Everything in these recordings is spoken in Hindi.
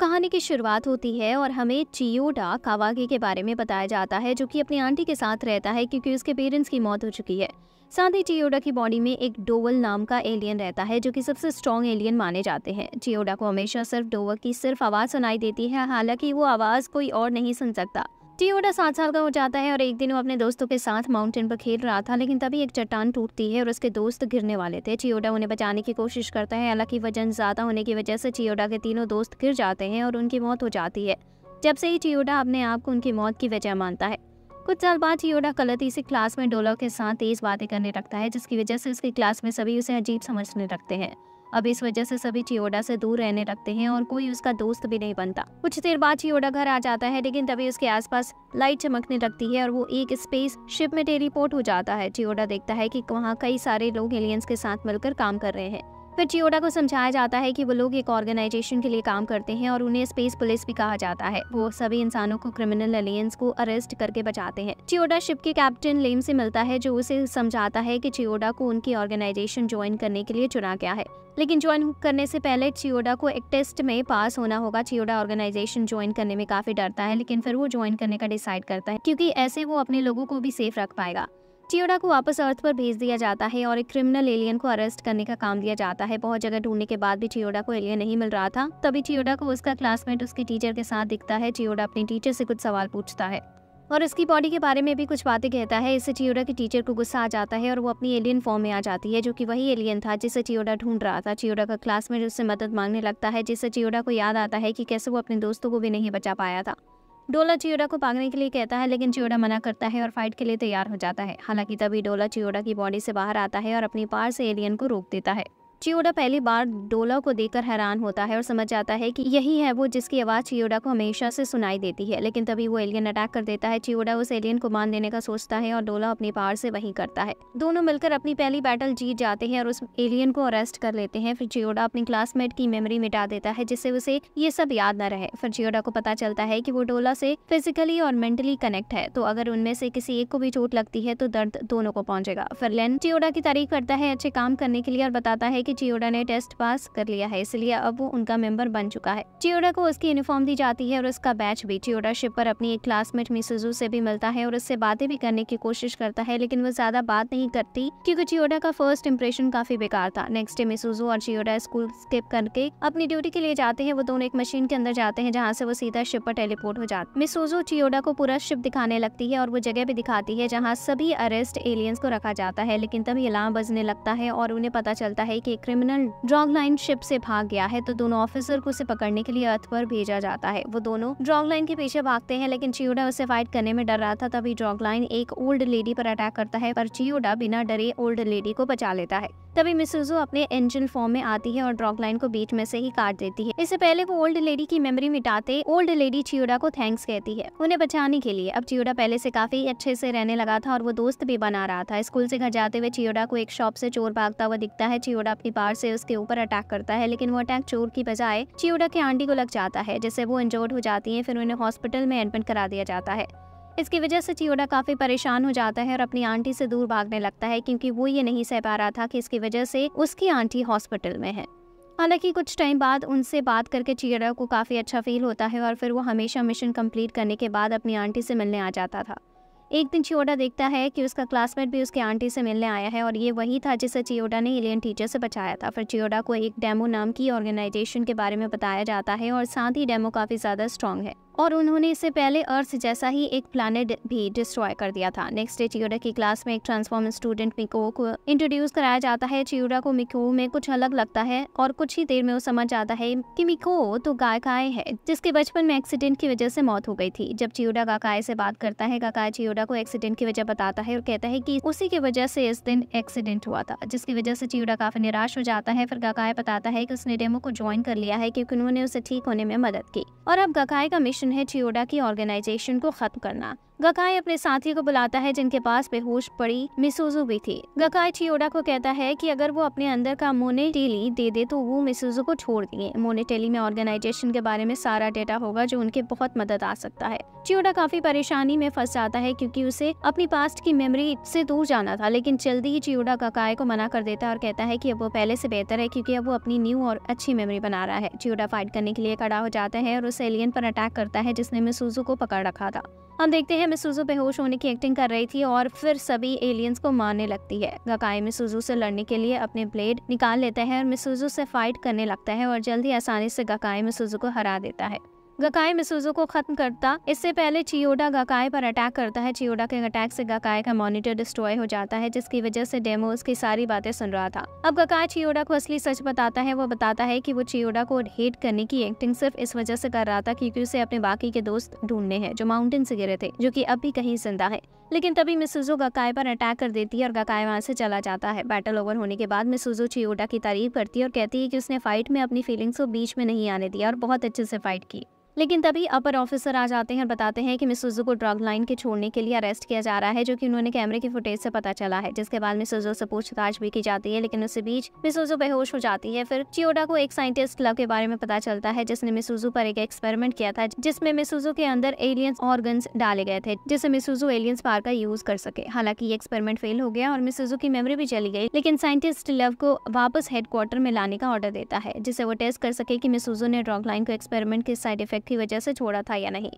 कहानी की शुरुआत होती है और हमें चियोडा कावागी के बारे में बताया जाता है जो कि अपनी आंटी के साथ रहता है क्योंकि उसके पेरेंट्स की मौत हो चुकी है साथ ही चियोडा की बॉडी में एक डोवल नाम का एलियन रहता है जो कि सबसे स्ट्रॉन्ग एलियन माने जाते हैं चियोडा को हमेशा सिर्फ डोवल की सिर्फ आवाज़ सुनाई देती है हालांकि वो आवाज़ कोई और नहीं सुन सकता टीओडा सात साल का हो जाता है और एक दिन वो अपने दोस्तों के साथ माउंटेन पर खेल रहा था लेकिन तभी एक चट्टान टूटती है और उसके दोस्त गिरने वाले थे चियोडा उन्हें बचाने की कोशिश करता है हालांकि वजन ज़्यादा होने की वजह से चियोडा के तीनों दोस्त गिर जाते हैं और उनकी मौत हो जाती है जब से ही चियोडा अपने आप को उनकी मौत की वजह मानता है कुछ साल बाद चियोडा गलत इसी क्लास में डोला के साथ तेज बातें करने लगता है जिसकी वजह से उसकी क्लास में सभी उसे अजीब समझने लगते हैं अब इस वजह से सभी चियोडा से दूर रहने लगते हैं और कोई उसका दोस्त भी नहीं बनता कुछ देर बाद चियोडा घर आ जाता है लेकिन तभी उसके आसपास लाइट चमकने लगती है और वो एक स्पेस शिप में टेलीपोर्ट हो जाता है चियोडा देखता है कि वहाँ कई सारे लोग एलियंस के साथ मिलकर काम कर रहे हैं फिर चियोडा को समझाया जाता है कि वो लोग एक ऑर्गेनाइजेशन के लिए काम करते हैं और उन्हें स्पेस पुलिस भी कहा जाता है वो सभी इंसानों को क्रिमिनल एलियंस को अरेस्ट करके बचाते हैं चियोडा शिप के कैप्टन लेम से मिलता है जो उसे समझाता है की चियोडा को उनकी ऑर्गेनाइजेशन ज्वाइन करने के लिए चुना गया है लेकिन ज्वाइन करने से पहले चियोडा को एक टेस्ट में पास होना होगा चियोडा ऑर्गेनाइजेशन ज्वाइन करने में काफी डरता है लेकिन फिर वो ज्वाइन करने का डिसाइड करता है क्योंकि ऐसे वो अपने लोगों को भी सेफ रख पाएगा चियोडा को वापस अर्थ पर भेज दिया जाता है और एक क्रिमिनल एलियन को अरेस्ट करने का काम दिया जाता है बहुत जगह ढूंढने के बाद भी चियोडा को एलियन नहीं मिल रहा था तभी चियोडा को उसका क्लासमेट उसके टीचर के साथ दिखता है चियोडा अपने टीचर से कुछ सवाल पूछता है और इसकी बॉडी के बारे में भी कुछ बातें कहता है इससे चियोडा के टीचर को गुस्सा आ जाता है और वो अपनी एलियन फॉर्म में आ जाती है जो कि वही एलियन था जिसे चियोडा ढूंढ रहा था चियोडा का क्लासमेट उससे मदद मांगने लगता है जिससे चियोडा को याद आता है कि कैसे वो अपने दोस्तों को भी नहीं बचा पाया था डोला चियोडा को भागने के लिए कहता है लेकिन चियोडा मना करता है और फाइट के लिए तैयार हो जाता है हालांकि तभी डोला चियोडा की बॉडी से बाहर आता है और अपनी पार से एलियन को रोक देता है चियोडा पहली बार डोला को देखकर हैरान होता है और समझ जाता है कि यही है वो जिसकी आवाज़ चियोडा को हमेशा से सुनाई देती है लेकिन तभी वो एलियन अटैक कर देता है चियोडा उस एलियन को मान देने का सोचता है और डोला अपनी पार से वही करता है दोनों मिलकर अपनी पहली बैटल जीत जाते हैं और उस एलियन को अरेस्ट कर लेते हैं फिर चियोडा अपनी क्लासमेट की मेमोरी मिटा देता है जिससे उसे ये सब याद न रहे फिर चियोडा को पता चलता है की वो डोला से फिजिकली और मेंटली कनेक्ट है तो अगर उनमें से किसी एक को भी चोट लगती है तो दर्द दोनों को पहुंचेगा फिर लेन चियोडा की तारीफ करता है अच्छे काम करने के लिए और बताता है कि चियोडा ने टेस्ट पास कर लिया है इसलिए अब वो उनका मेंबर बन चुका है चियोडा को उसकी यूनिफॉर्म दी जाती है और उसका बैच भी चियोडा शिप पर अपनी एक क्लासमेट मिसुजू से भी मिलता है और उससे बातें भी करने की कोशिश करता है लेकिन वो ज्यादा बात नहीं करती क्योंकि चियोडा का फर्स्ट इम्प्रेशन काफी बेकार था नेक्स्ट डे मिसुजू और चियोडा स्कूल स्किप करके अपनी ड्यूटी के लिए जाते हैं वो दोनों एक मशीन के अंदर जाते हैं जहाँ से वो सीधा शिप पर टेलीपोर्ट हो जाते मिसुजू चियोडा को पूरा शिप दिखाने लगती है और वो जगह भी दिखाती है जहाँ सभी अरेस्ट एलियंस को रखा जाता है लेकिन तभी अलार्म बजने लगता है और उन्हें पता चलता है की क्रिमिनल ड्रॉग लाइन शिप से भाग गया है तो दोनों ऑफिसर को उसे पकड़ने के लिए अर्थ पर भेजा जाता है वो दोनों ड्रॉग लाइन के पीछे भागते हैं लेकिन चियोडा उसे फाइट करने में डर रहा था तभी ड्रॉग लाइन एक ओल्ड लेडी पर अटैक करता है पर चियोडा बिना डरे ओल्ड लेडी को बचा लेता है तभी मिसुजू अपने एंजल फॉर्म में आती है और ड्रॉक लाइन को बीच में से ही काट देती है इससे पहले वो ओल्ड लेडी की मेमोरी मिटाते ओल्ड लेडी चियोडा को थैंक्स कहती है उन्हें बचाने के लिए अब चियोडा पहले से काफी अच्छे से रहने लगा था और वो दोस्त भी बना रहा था स्कूल से घर जाते हुए चियोडा को एक शॉप से चोर भागता हुआ दिखता है चियोडा अपनी बार से उसके ऊपर अटैक करता है लेकिन वो अटैक चोर की बजाय चियोडा के आंटी को लग जाता है जिससे वो इंजोर्ड हो जाती है फिर उन्हें हॉस्पिटल में एडमिट करा दिया जाता है इसकी वजह से चियोडा काफ़ी परेशान हो जाता है और अपनी आंटी से दूर भागने लगता है क्योंकि वो ये नहीं सह पा रहा था कि इसकी वजह से उसकी आंटी हॉस्पिटल में है हालांकि कुछ टाइम बाद उनसे बात करके चियोडा को काफ़ी अच्छा फील होता है और फिर वो हमेशा मिशन कम्प्लीट करने के बाद अपनी आंटी से मिलने आ जाता था एक दिन चियोडा देखता है कि उसका क्लासमेट भी उसके आंटी से मिलने आया है और ये वही था जिसे चियोडा ने एलियन टीचर से बचाया था फिर चियोडा को एक डेमो नाम की ऑर्गेनाइजेशन के बारे में बताया जाता है और साथ ही डेमो काफ़ी ज़्यादा स्ट्रॉन्ग है और उन्होंने इससे पहले अर्थ जैसा ही एक प्लानट भी डिस्ट्रॉय कर दिया था नेक्स्ट डे चियोडा की क्लास में एक ट्रांसफॉर्म स्टूडेंट मिको को इंट्रोड्यूस कराया जाता है चियोडा को मिको में कुछ अलग लगता है और कुछ ही देर में वो समझ आता है कि मिको तो गायकाय है जिसके बचपन में एक्सीडेंट की वजह से मौत हो गई थी जब चियोडा गाकाय से बात करता है गाकाय चियोडा को एक्सीडेंट की वजह बताता है और कहता है की उसी की वजह से इस दिन एक्सीडेंट हुआ था जिसकी वजह से चियोडा काफी निराश हो जाता है फिर गाकाय बताता है की उसने डेमो को ज्वाइन कर लिया है क्यूँकी उन्होंने उसे ठीक होने में मदद की और अब गाकाय का मिशन मिशन है चियोडा की ऑर्गेनाइजेशन को ख़त्म करना गकाई अपने साथी को बुलाता है जिनके पास बेहोश पड़ी मिसुजू भी थी गकाई चियोडा को कहता है कि अगर वो अपने अंदर का मोने टेली दे दे तो वो मिसुजू को छोड़ दिए मोने टेली में ऑर्गेनाइजेशन के बारे में सारा डेटा होगा जो उनके बहुत मदद आ सकता है चियोडा काफी परेशानी में फंस जाता है क्यूँकी उसे अपनी पास्ट की मेमोरी से दूर जाना था लेकिन जल्दी ही चियोडा गकाय को मना कर देता है और कहता है की अब वो पहले से बेहतर है क्यूँकी अब वो अपनी न्यू और अच्छी मेमोरी बना रहा है चियोडा फाइट करने के लिए खड़ा हो जाता है और उस एलियन पर अटैक करता है जिसने मिसुजू को पकड़ रखा था हम देखते हैं मिसूजू बेहोश होने की एक्टिंग कर रही थी और फिर सभी एलियंस को मारने लगती है गकाई मिसूजू से लड़ने के लिए अपने ब्लेड निकाल लेता है और मिसूजू से फाइट करने लगता है और जल्द ही आसानी से गकाई मिसूजू को हरा देता है गकाय मिसोजो को खत्म करता इससे पहले चियोडा गकाय पर अटैक करता है चियोडा के अटैक से गकाय का मॉनिटर डिस्ट्रॉय हो जाता है जिसकी वजह से डेमो उसकी सारी बातें सुन रहा था अब गकाय चियोडा को असली सच बताता है वो बताता है कि वो चियोडा को हेट करने की एक्टिंग सिर्फ इस वजह से कर रहा था क्योंकि उसे अपने बाकी के दोस्त ढूंढने हैं जो माउंटेन से गिरे थे जो की अब भी कहीं जिंदा है लेकिन तभी मिसुजो गकाय पर अटैक कर देती है और गकाय वहाँ से चला जाता है बैटल ओवर होने के बाद मिसुजो चियोडा की तारीफ करती है और कहती है कि उसने फाइट में अपनी फीलिंग्स को बीच में नहीं आने दिया और बहुत अच्छे से फाइट की लेकिन तभी अपर ऑफिसर आ जाते हैं और बताते हैं कि मिस सुजू को ड्रग लाइन के छोड़ने के लिए अरेस्ट किया जा रहा है जो कि उन्होंने कैमरे की फुटेज से पता चला है जिसके बाद मिस सुजू से पूछताछ भी की जाती है लेकिन उसी बीच मिस सुजू बेहोश हो जाती है फिर चियोडा को एक साइंटिस्ट लव के बारे में पता चलता है जिसने मिस सुजू पर एक एक्सपेरिमेंट किया था जिसमें मिस सुजू के अंदर एलियंस ऑर्गन डाले गए थे जिससे मिस सुजू एलियंस पार का यूज कर सके हालांकि ये एक्सपेरिमेंट फेल हो गया और मिस सुजू की मेमोरी भी चली गई लेकिन साइंटिस्ट लव को वापस हेडक्वार्टर में लाने का ऑर्डर देता है जिसे वो टेस्ट कर सके की मिस सुजू ने ड्रॉग लाइन को एक्सपेरिमेंट के साइड इफेक्ट की वजह से छोड़ा था या नहीं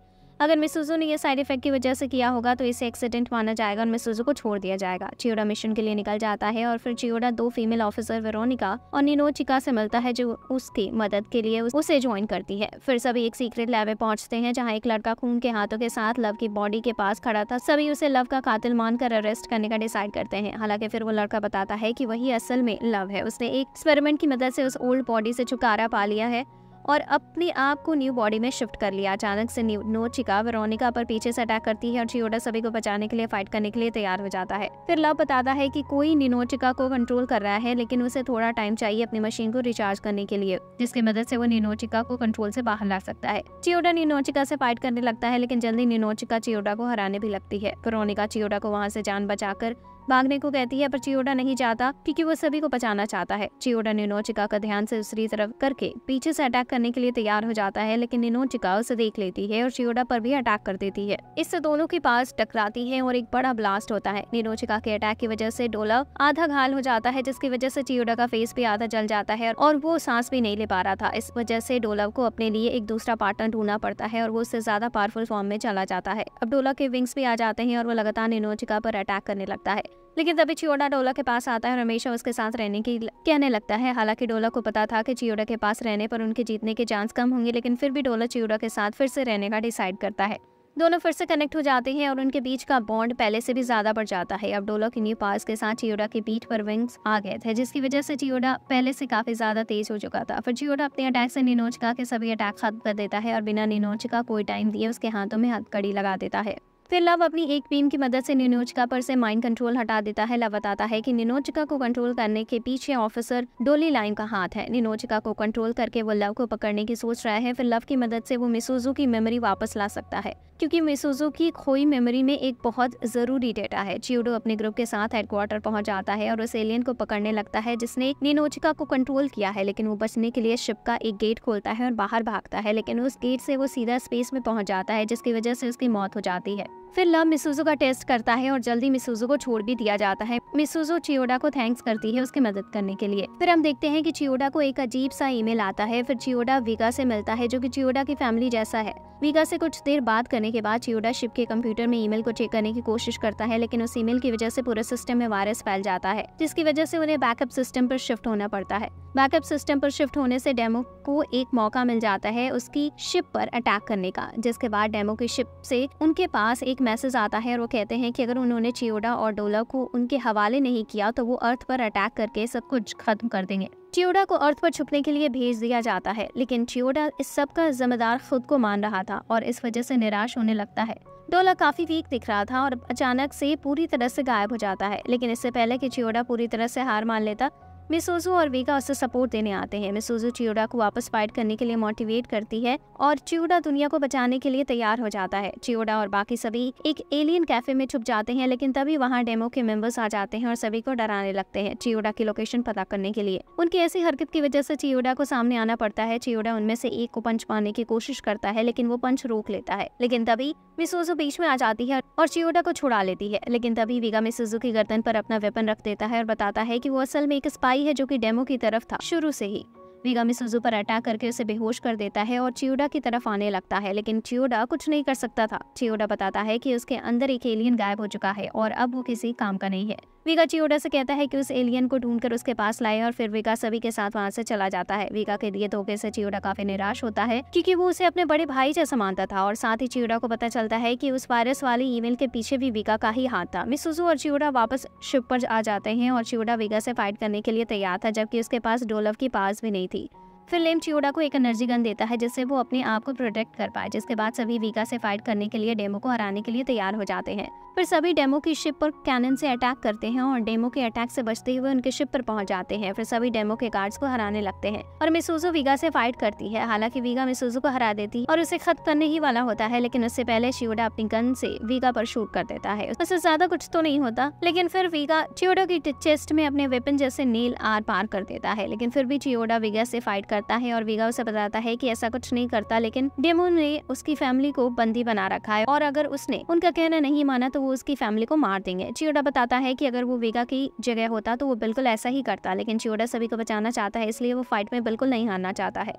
अगर मिसुजू ने यह साइड इफेक्ट की वजह से किया होगा तो इसे एक्सीडेंट माना जाएगा और मिसुजू को छोड़ दिया जाएगा चियोडा मिशन के लिए निकल जाता है और फिर चियोडा दो फीमेल ऑफिसर वेरोनिका और निनो चिका से मिलता है जो उसकी मदद के लिए उसे ज्वाइन करती है फिर सभी एक सीक्रेट लैब में पहुंचते हैं जहाँ एक लड़का खून के हाथों के साथ लव की बॉडी के पास खड़ा था सभी उसे लव का कातिल मानकर अरेस्ट करने का डिसाइड करते हैं हालांकि फिर वो लड़का बताता है की वही असल में लव है उसने एक एक्सपेरिमेंट की मदद से उस ओल्ड बॉडी से छुटकारा पा लिया है और अपने आप को न्यू बॉडी में शिफ्ट कर लिया अचानक से नोचिका वेरोनिका पर पीछे से अटैक करती है और चियोडा सभी को बचाने के लिए फाइट करने के लिए तैयार हो जाता है फिर लव बताता है कि कोई निनोचिका को कंट्रोल कर रहा है लेकिन उसे थोड़ा टाइम चाहिए अपनी मशीन को रिचार्ज करने के लिए जिसकी मदद से वो निनोचिका को कंट्रोल से बाहर ला सकता है चियोडा निनोचिका से फाइट करने लगता है लेकिन जल्दी निनोचिका चियोडा को हराने भी लगती है वेरोनिका चियोडा को वहाँ से जान बचाकर भागने को कहती है पर चियोडा नहीं जाता क्योंकि वो सभी को बचाना चाहता है चियोडा निनोचिका का ध्यान से दूसरी तरफ करके पीछे से अटैक करने के लिए तैयार हो जाता है लेकिन निनोचिका उसे देख लेती है और चियोडा पर भी अटैक कर देती है इससे दोनों के पास टकराती है और एक बड़ा ब्लास्ट होता है निनोचिका के अटैक की वजह से डोला आधा घायल हो जाता है जिसकी वजह से चियोडा का फेस भी आधा जल जाता है और वो सांस भी नहीं ले पा रहा था इस वजह से डोलव को अपने लिए एक दूसरा पार्टनर ढूंढना पड़ता है और वो उससे ज्यादा पावरफुल फॉर्म में चला जाता है अब डोला के विंग्स भी आ जाते हैं और वो लगातार निनोचिका पर अटैक करने लगता है लेकिन तभी चियोडा डोला के पास आता है और हमेशा उसके साथ रहने की कहने लगता है हालांकि डोला को पता था कि चियोडा के पास रहने पर उनके जीतने के चांस कम होंगे लेकिन फिर भी डोला चियोडा के साथ फिर से रहने का डिसाइड करता है दोनों फिर से कनेक्ट हो जाते हैं और उनके बीच का बॉन्ड पहले से भी ज़्यादा बढ़ जाता है अब डोला के न्यू पास के साथ चियोडा के पीठ पर विंग्स आ गए थे जिसकी वजह से चियोडा पहले से काफ़ी ज़्यादा तेज हो चुका था फिर चियोडा अपने अटैक से निनोचका के सभी अटैक खत्म कर देता है और बिना निनोचका कोई टाइम दिए उसके हाथों में हथकड़ी लगा देता है फिर लव अपनी एक बीम की मदद से निनोचका पर से माइंड कंट्रोल हटा देता है लव बताता है कि निनोचका को कंट्रोल करने के पीछे ऑफिसर डोली लाइन का हाथ है निनोचका को कंट्रोल करके वो लव को पकड़ने की सोच रहा है फिर लव की मदद से वो मिसोजू की मेमोरी वापस ला सकता है क्योंकि मिसोजो की खोई मेमोरी में एक बहुत जरूरी डेटा है चियोडो अपने ग्रुप के साथ हेडक्वार्टर पहुंच जाता है और उस एलियन को पकड़ने लगता है जिसने निनोचिका को कंट्रोल किया है लेकिन वो बचने के लिए शिप का एक गेट खोलता है और बाहर भागता है लेकिन उस गेट से वो सीधा स्पेस में पहुंच जाता है जिसकी वजह से उसकी मौत हो जाती है फिर लव मिसूजो का टेस्ट करता है और जल्दी मिसूजो को छोड़ भी दिया जाता है मिसूजो चियोडा को थैंक्स करती है उसकी मदद करने के लिए फिर हम देखते हैं कि चियोडा को एक अजीब सा ईमेल आता है फिर चियोडा वीगा से मिलता है जो कि चियोडा की फैमिली जैसा है वीगा से कुछ देर बात करने के बाद चियोडा शिप के कंप्यूटर में ईमेल को चेक करने की कोशिश करता है लेकिन उस ईमेल की वजह से पूरे सिस्टम में वायरस फैल जाता है जिसकी वजह से उन्हें बैकअप सिस्टम पर शिफ्ट होना पड़ता है बैकअप सिस्टम पर शिफ्ट होने से डेमो को एक मौका मिल जाता है उसकी शिप पर अटैक करने का जिसके बाद डेमो की शिप से उनके पास एक एक मैसेज आता है और वो कहते हैं कि अगर उन्होंने चियोडा और डोला को उनके हवाले नहीं किया तो वो अर्थ पर अटैक करके सब कुछ खत्म कर देंगे चियोडा को अर्थ पर छुपने के लिए भेज दिया जाता है लेकिन चियोडा इस सब का जिम्मेदार खुद को मान रहा था और इस वजह से निराश होने लगता है डोला काफी वीक दिख रहा था और अचानक से पूरी तरह से गायब हो जाता है लेकिन इससे पहले कि चियोडा पूरी तरह से हार मान लेता मिसोजो और वेगा उसे सपोर्ट देने आते हैं मिसोजो चियोडा को वापस फाइट करने के लिए मोटिवेट करती है और चियोडा दुनिया को बचाने के लिए तैयार हो जाता है चियोडा और बाकी सभी एक एलियन कैफे में छुप जाते हैं लेकिन तभी वहाँ डेमो के मेंबर्स आ जाते हैं और सभी को डराने लगते हैं चियोडा की लोकेशन पता करने के लिए उनकी ऐसी हरकत की वजह से चियोडा को सामने आना पड़ता है चियोडा उनमें से एक को पंच पाने की कोशिश करता है लेकिन वो पंच रोक लेता है लेकिन तभी मिसोजो बीच में आ जाती है और चियोडा को छुड़ा लेती है लेकिन तभी वीगा मिसोजो की गर्दन पर अपना वेपन रख देता है और बताता है की वो असल में एक स्पाई आई है जो कि डेमो की तरफ था शुरू से ही वीगामी सुजू पर अटैक करके उसे बेहोश कर देता है और चियोडा की तरफ आने लगता है लेकिन चियोडा कुछ नहीं कर सकता था चियोडा बताता है कि उसके अंदर एक एलियन गायब हो चुका है और अब वो किसी काम का नहीं है वीगा चियोडा से कहता है कि उस एलियन को ढूंढकर उसके पास लाए और फिर वीगा सभी के साथ वहाँ से चला जाता है वीगा के दिए धोखे से चियोडा काफी निराश होता है क्योंकि वो उसे अपने बड़े भाई जैसा मानता था और साथ ही चियोडा को पता चलता है कि उस वायरस वाली ईमेल के पीछे भी वीगा का ही हाथ था मिसुजू और चियोडा वापस शिप पर आ जाते हैं और चियोडा वीगा से फाइट करने के लिए तैयार था जबकि उसके पास डोलव की पास भी नहीं थी फिर लेम चियोडा को एक एनर्जी गन देता है जिससे वो अपने आप को प्रोटेक्ट कर पाए जिसके बाद सभी वीगा से फाइट करने के लिए डेमो को हराने के लिए तैयार हो जाते हैं फिर सभी डेमो की शिप पर कैनन से अटैक करते हैं और डेमो के अटैक से बचते हुए उनके शिप पर पहुंच जाते हैं फिर सभी डेमो के गार्ड्स को हराने लगते हैं और मिसोजो वीगा से फाइट करती है हालांकि वीगा मिसोजो को हरा देती और उसे खत्म करने ही वाला होता है लेकिन उससे पहले शिवडा अपनी गन से वीगा पर शूट कर देता है उससे ज्यादा कुछ तो नहीं होता लेकिन फिर वीगा चियोडा की चेस्ट में अपने वेपन जैसे नील आर पार कर देता है लेकिन फिर भी चियोडा वीगा से फाइट करता है और वीगा उसे बताता है की ऐसा कुछ नहीं करता लेकिन डेमो ने उसकी फैमिली को बंदी बना रखा है और अगर उसने उनका कहना नहीं माना तो वो उसकी फैमिली को मार देंगे चियोडा बताता है कि अगर वो वेगा की जगह होता तो वो बिल्कुल ऐसा ही करता लेकिन चियोडा सभी को बचाना चाहता है इसलिए वो फाइट में बिल्कुल नहीं हारना चाहता है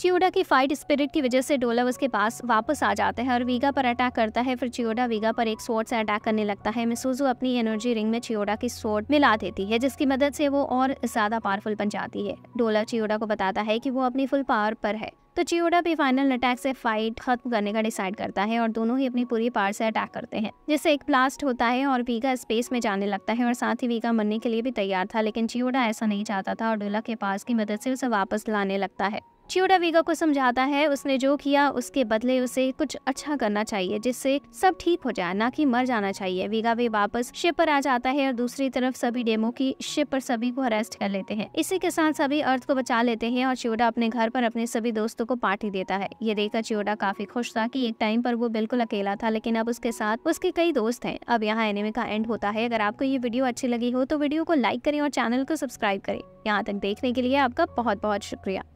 चियोडा की फाइट स्पिरिट की वजह से डोलव उसके पास वापस आ जाते हैं और वीगा पर अटैक करता है फिर चियोडा वीगा पर एक स्वॉर्ड से अटैक करने लगता है मिसोजू अपनी एनर्जी रिंग में चियोडा की स्वॉर्ड मिला देती है जिसकी मदद से वो और ज़्यादा पावरफुल बन जाती है डोला चियोडा को बताता है कि वो अपनी फुल पावर पर है तो चियोडा भी फाइनल अटैक से फाइट खत्म करने का डिसाइड करता है और दोनों ही अपनी पूरी पार से अटैक करते हैं जिससे एक ब्लास्ट होता है और वीगा स्पेस में जाने लगता है और साथ ही वीगा मरने के लिए भी तैयार था लेकिन चियोडा ऐसा नहीं चाहता था और डोला के पास की मदद से उसे वापस लाने लगता है चियोडा वेगा को समझाता है उसने जो किया उसके बदले उसे कुछ अच्छा करना चाहिए जिससे सब ठीक हो जाए ना कि मर जाना चाहिए वेगा वे वापस शिप पर आ जाता है और दूसरी तरफ सभी डेमो की शिप पर सभी को अरेस्ट कर लेते हैं इसी के साथ सभी अर्थ को बचा लेते हैं और चियोडा अपने घर पर अपने सभी दोस्तों को पार्टी देता है ये देखकर चियोडा काफी खुश था की एक टाइम पर वो बिल्कुल अकेला था लेकिन अब उसके साथ उसके कई दोस्त है अब यहाँ एनिमे का एंड होता है अगर आपको ये वीडियो अच्छी लगी हो तो वीडियो को लाइक करें और चैनल को सब्सक्राइब करें यहाँ तक देखने के लिए आपका बहुत बहुत शुक्रिया